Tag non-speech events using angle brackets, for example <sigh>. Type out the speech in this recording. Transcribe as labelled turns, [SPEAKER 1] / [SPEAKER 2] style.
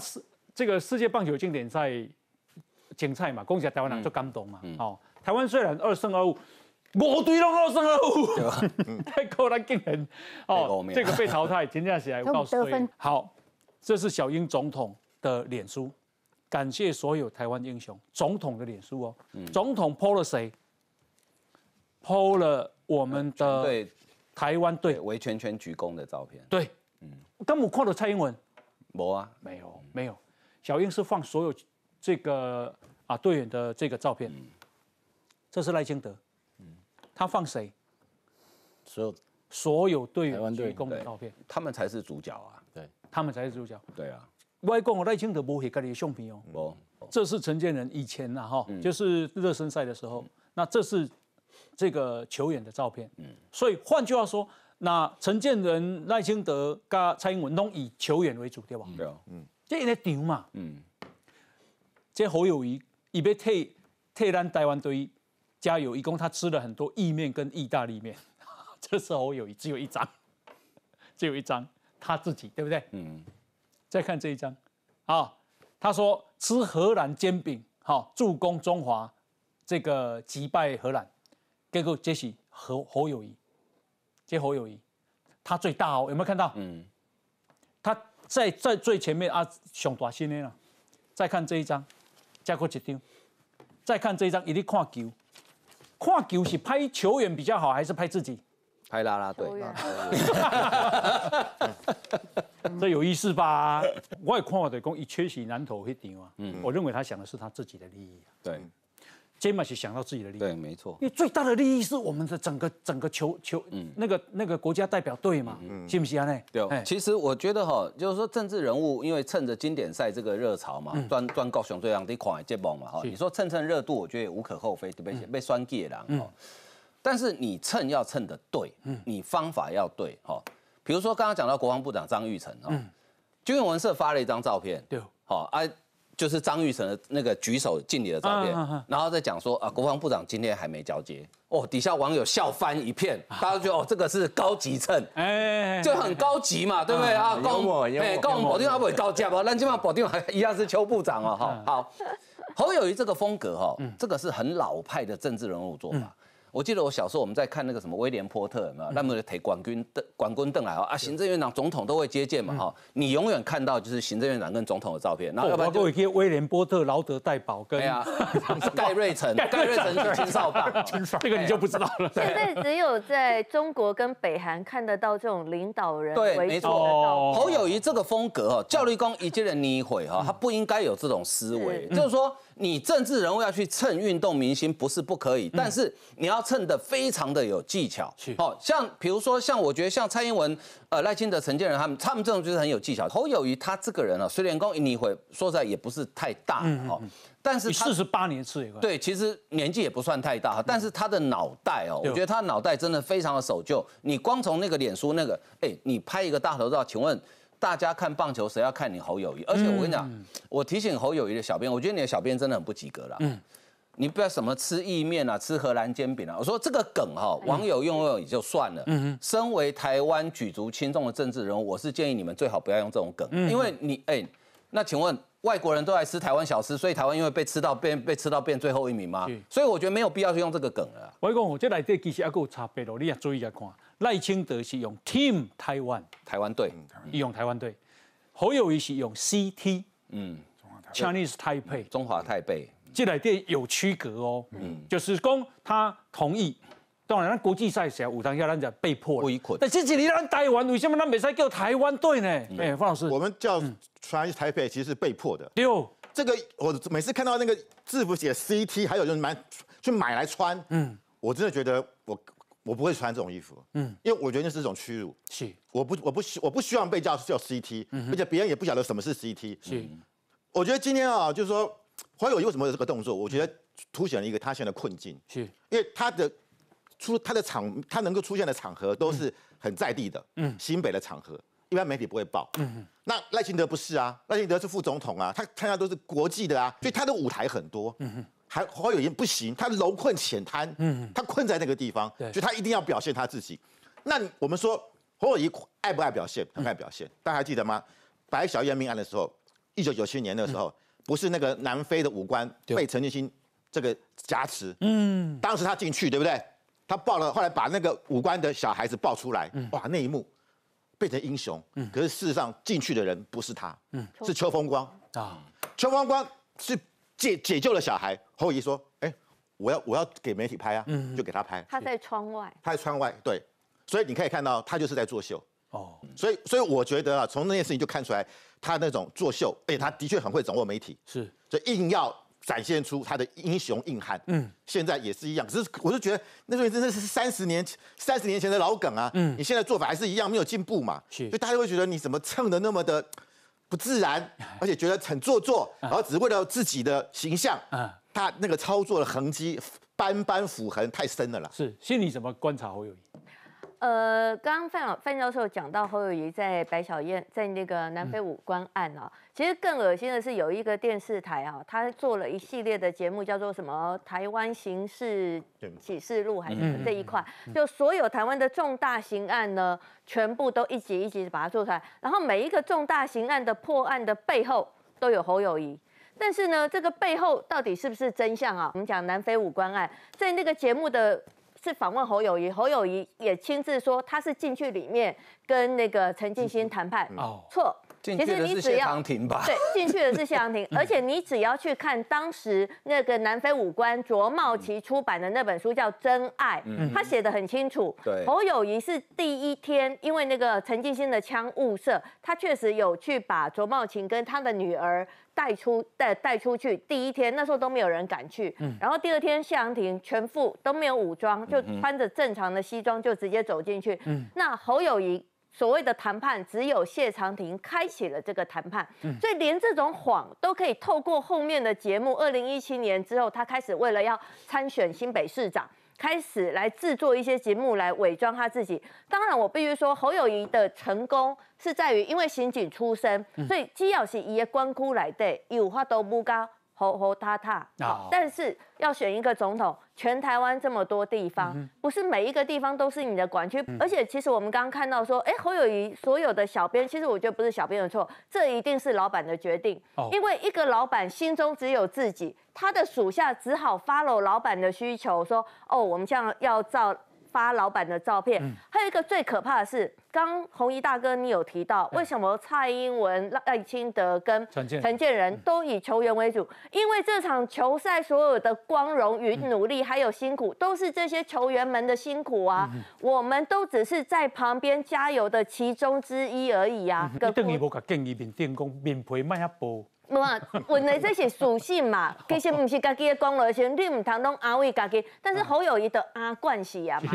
[SPEAKER 1] 世这个世界棒球经典赛精彩嘛，恭喜台湾人就感动嘛，哦，台湾虽然二胜二五，我对拢二胜二五，太高了，惊人哦，这个被淘汰，评价起来我告诉你，好，这是小英总统的脸书，感谢所有台湾英雄，总统的脸书哦，总统 PO 了谁？PO 了我们的台湾队，围圈圈鞠躬的照片，对，嗯，刚我看了蔡英文。无啊，没有没有，小英是放所有这个啊队员的这个照片，这是赖清德，嗯，他放谁？所有所有队员。台湾的照片，他们才是主角啊。对，他们才是主角。对啊。外公赖清德不会盖你胸脯哦。无。这是陈建仁以前呐哈，就是热身赛的时候，那这是这个球员的照片。嗯。所以换句话说。那陈建仁、赖清德、加蔡英文，都以球员为主，对吧？对啊，嗯。这一个场嘛，嗯。这侯友谊，已被替替咱台湾队加油，一共他吃了很多意面跟意大利面。<laughs> 这是侯友谊，只有一张，只有一张，他自己，对不对？嗯。再看这一张，啊，他说吃荷兰煎饼，好助攻中华，这个击败荷兰，结果这是侯侯友谊。这侯友谊，他最大哦，有没有看到？嗯，他在在最前面啊，上大先的了。再看这一张，再过一张，再看这一张，一定看球。看球是拍球员比较好，还是拍自己？拍拉拉队。<laughs> 这有意思吧？我也看的讲，一缺席南投那顶啊，我认为他想的是他自己的利益。对。杰 a m 想到自己的利益，对，没错，因为最大的利益是我们的整个整个球球，嗯，那个那个国家代表队嘛，嗯，信不信啊？那
[SPEAKER 2] 对，其实我觉得哈，就是说政治人物，因为趁着经典赛这个热潮嘛，专专搞选这样一块接棒嘛，哈，你说蹭蹭热度，我觉得也无可厚非，对不对？被双戒了，嗯，但是你蹭要蹭的对，嗯，你方法要对，哈。比如说刚刚讲到国防部长张玉成啊，嗯，军文社发了一张照片，对，好，哎。就是张玉成的那个举手敬礼的照片，然后再讲说啊，国防部长今天还没交接哦，底下网友笑翻一片，大家觉得哦，这个是高级秤，哎，就很高级嘛，对不对啊？我，哎，刚刚保定阿伟到家吧，那今晚保定还一样是邱部长哦，哈，好，侯友谊这个风格哈，这个是很老派的政治人物做法。我记得我小时候我们在看那个什么威廉波特，那么的铁管军邓冠军邓来哦啊行政院长总统都会接见嘛哈，你永远看到就是行政院长跟总统
[SPEAKER 1] 的照片，然后要不然就会个威廉波特、劳德戴宝跟盖 <laughs> 瑞
[SPEAKER 2] 城，
[SPEAKER 3] 盖 <laughs> 瑞城是清扫
[SPEAKER 2] 兵，
[SPEAKER 1] 这个你就不知道了。
[SPEAKER 3] 现在只有在中国跟北韩看得到这种领导人为主的。
[SPEAKER 2] 侯友谊这个风格哦，教育工一届了泥灰哈，他不应该有这种思维，就是说。你政治人物要去蹭运动明星，不是不可以，但是你要蹭的非常的有技巧。是，哦，像比如说，像我觉得像蔡英文、呃赖清德、陈建仁他们，他们这种就是很有技巧。侯友谊他这个人啊，虽然说你会说实在也不是太大哦，
[SPEAKER 1] 但是四十八年吃一个，
[SPEAKER 2] 对，其实年纪也不算太大哈，但是他的脑袋哦，我觉得他脑袋真的非常的守旧。你光从那个脸书那个，哎，你拍一个大头照，请问？大家看棒球，谁要看你侯友谊？而且我跟你讲，我提醒侯友谊的小编，我觉得你的小编真的很不及格了。嗯，你不要什么吃意面啊，吃荷兰煎饼啊。我说这个梗哈，网友用用也就算了。嗯身为台湾举足轻重的政治人物，我是建议你们最好不要用这种梗，因为你哎。那请问外国人都爱吃台湾小吃，所以台湾因为被吃到变被吃到变最后一名吗？所以我觉得
[SPEAKER 1] 没有必要去用这个梗了。我讲这来这其实还有差别喽，你也注意一下看，赖清德是用 Team 台湾，台湾队，用台湾队；侯友宜是用 CT，嗯，Chinese Taipei，中华台北，这来店有区隔哦，就是公他同意。当然，那国际赛是啊，五强要那样子被迫。但这次
[SPEAKER 4] 你让台湾，为什么他没在叫台湾队呢？哎，方老师，我们叫穿台北，其实被迫的。对，这个我每次看到那个字不写 CT，还有就是买去买来穿，嗯，我真的觉得我我不会穿这种衣服，嗯，因为我觉得那是一种屈辱。是，我不我不希，我不希望被叫叫 CT，嗯，而且别人也不晓得什么是 CT。是，我觉得今天啊，就是说黄伟为什么这个动作，我觉得凸显了一个他现在的困境，是因为他的。出他的场，他能够出现的场合都是很在地的。嗯，新北的场合，一般媒体不会报。嗯那赖清德不是啊，赖清德是副总统啊，他参加都是国际的啊，所以他的舞台很多。嗯嗯。还侯友宜不行，他楼困浅滩。嗯嗯。他困在那个地方，所以他一定要表现他自己。那我们说侯友宜爱不爱表现？很爱表现。大家还记得吗？白小燕命案的时候，一九九七年的时候，不是那个南非的武官被陈建新这个挟持。嗯。当时他进去，对不对？他抱了，后来把那个五官的小孩子抱出来，哇，那一幕变成英雄。可是事实上进去的人不是他，是邱风光啊。邱风光是解解救了小孩。后羿说：“哎，我要我要给媒体拍啊，就给他拍。”他
[SPEAKER 3] 在窗外，
[SPEAKER 4] 他在窗外，对。所以你可以看到，他就是在作秀。哦，所以所以我觉得啊，从那件事情就看出来，他那种作秀，而且他的确很会掌握媒体，是，就硬要。展现出他的英雄硬汉，嗯，现在也是一样，只是我就觉得那时候真的是三十年三十年前的老梗啊，嗯，你现在做法还是一样，没有进步嘛，是，所以大家会觉得你怎么蹭的那么的 <tsk> 不自然，而且觉得很做作，然后只为了自己的形象，嗯，他那个操作的痕迹斑斑斧痕太深了啦。是，心里怎么观察侯友谊？
[SPEAKER 3] 呃，刚刚范老范教授讲到侯友谊在白小燕在那个南非五官案啊，其实更恶心的是有一个电视台啊，他做了一系列的节目，叫做什么台湾刑事启示录还是什么这一块，就所有台湾的重大刑案呢，全部都一集一集的把它做出来，然后每一个重大刑案的破案的背后都有侯友谊，但是呢，这个背后到底是不是真相啊？我们讲南非五官案，在那个节目的。是访问侯友谊，侯友谊也亲自说他是进去里面跟那个陈进兴谈判，错。进去的是谢阳庭吧？对，进去的是谢阳亭》，而且你只要去看当时那个南非武官卓茂奇出版的那本书叫《真爱》，他写的很清楚。对，侯友谊是第一天，因为那个陈进兴的枪误射，他确实有去把卓茂琴跟他的女儿带出带带出去。第一天那时候都没有人敢去，然后第二天谢阳亭》全副都没有武装，就穿着正常的西装就直接走进去。嗯，那侯友谊。所谓的谈判，只有谢长廷开启了这个谈判，所以连这种谎都可以透过后面的节目。二零一七年之后，他开始为了要参选新北市长，开始来制作一些节目来伪装他自己。当然，我必须说，侯友谊的成功是在于，因为刑警出身，所以既要是一些官窟来的，有话都不讲。吼侯，踏踏，但是要选一个总统，全台湾这么多地方，不是每一个地方都是你的管区，而且其实我们刚看到说，哎，侯友谊所有的小编，其实我觉得不是小编的错，这一定是老板的决定，因为一个老板心中只有自己，他的属下只好 follow 老板的需求，说，哦，我们这样要造。发老板的照片，还有一个最可怕的是，刚红衣大哥你有提到，为什么蔡英文、赖清德跟陈建仁都以球员为主？因为这场球赛所有的光荣与努力，还有辛苦，都是这些球员们的辛苦啊！我们都只是在旁边加油的其中之一而已啊！你等于无
[SPEAKER 1] 甲建议民电工民培卖遐播。
[SPEAKER 3] 无问的这是属性嘛，其实唔是家己的功劳，而且你唔通拢安慰家己，但是好友谊的啊关系啊嘛。